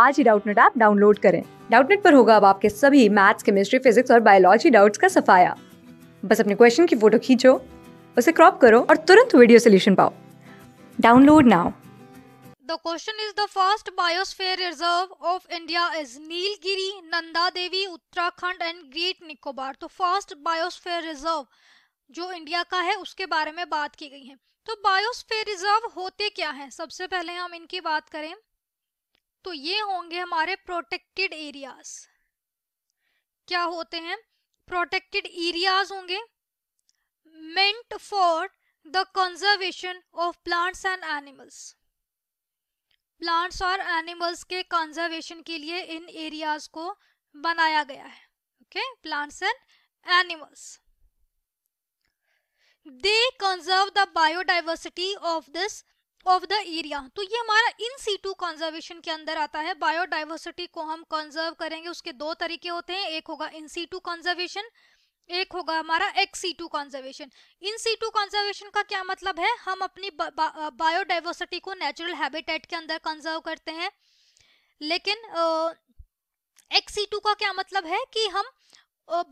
आज ही Doubtnut app download करें डाउटनेट पर होगा अब आपके सभी मैथ्स केमिस्ट्री फिजिक्स और बायोलॉजी डाउट्स का सफाया बस अपने क्वेश्चन की फोटो खींचो उसे क्रॉप करो और तुरंत वीडियो सोल्यूशन पाओ download now The question is the first biosphere reserve of India is Nilgiri, Nanda Devi, Uttarakhand and Great Nicobar. तो first biosphere reserve जो इंडिया का है उसके बारे में बात की गई है तो बायोस्फीयर रिजर्व होते क्या हैं सबसे पहले हम इनकी बात करें तो ये होंगे हमारे प्रोटेक्टेड एरियाज क्या होते हैं प्रोटेक्टेड एरियाज होंगे meant for the conservation of plants and animals plants और एनिमल्स के कंजर्वेशन के लिए इन एरियाज को बनाया गया है okay plants and animals they conserve the biodiversity of this of the area तो ये हमारा इन सीटू कंजर्वेशन के अंदर आता है बायोडाइवर्सिटी को हम कंजर्व करेंगे उसके दो तरीके होते हैं एक होगा इन सीटू कंजर्वेशन एक होगा हमारा ex situ conservation in situ conservation का क्या मतलब है हम अपनी बायोडाइवर्सिटी को नेचुरल हैबिटेट के अंदर कंजर्व करते हैं लेकिन एक्स सी टू का क्या मतलब है कि हम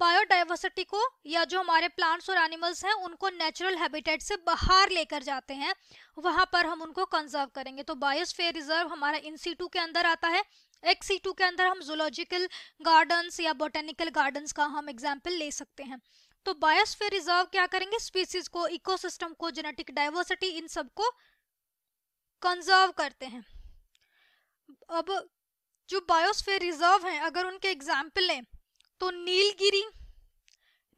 बायोडाइवर्सिटी को या जो हमारे प्लांट्स और एनिमल्स हैं उनको नेचुरल हैबिटेट से बाहर लेकर जाते हैं वहाँ पर हम उनको कंजर्व करेंगे तो बायोस्फेयर रिजर्व हमारा इन सीटू के अंदर आता है एक सी के अंदर हम जूलॉजिकल गार्डन्स या बोटेनिकल गार्डन्स का हम एग्जाम्पल ले सकते हैं तो बायोस्फेयर रिजर्व क्या करेंगे स्पीसीज को इकोसिस्टम को जेनेटिक डाइवर्सिटी इन सब को कंजर्व करते हैं अब जो बायोस्फेयर रिजर्व हैं अगर उनके एग्जाम्पल लें तो नीलगिरी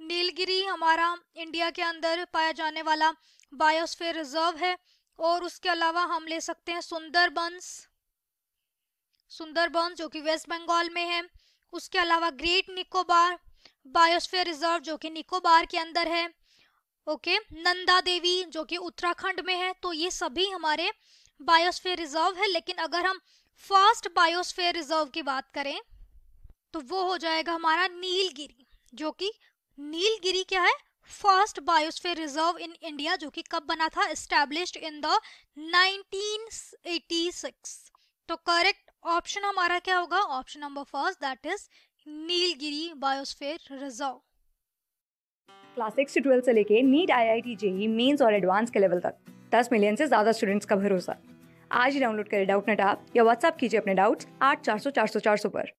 नीलगिरी हमारा इंडिया के अंदर पाया जाने वाला बायोस्फीयर रिजर्व है और उसके अलावा हम ले सकते हैं सुंदरबंस सुंदरबंस जो कि वेस्ट बंगाल में है उसके अलावा ग्रेट निकोबार बायोस्फीयर रिजर्व जो कि निकोबार के अंदर है ओके नंदा देवी जो कि उत्तराखंड में है तो ये सभी हमारे बायोस्फीयर रिजर्व है लेकिन अगर हम फर्स्ट बायोस्फीयर रिजर्व की बात करें तो वो हो जाएगा हमारा नीलगिरी जो कि नीलगिरी क्या है first biosphere reserve in India जो कि कब बना था एस्टेब्लिश्ड इन द 1986 तो करेक्ट ऑप्शन हमारा क्या होगा option number first that is Nilgiri biosphere reserve class six से ट्वेल्थ से लेके NEET I I T JEE mains और एडवांस के लेवल तक दस मिलियन से ज्यादा स्टूडेंट्स का भरोसा आज ही डाउनलोड करें डाउट नेट आप या व्हाट्सअप कीजिए अपने डाउट्स आठ चार सौ चार सौ चार सौ पर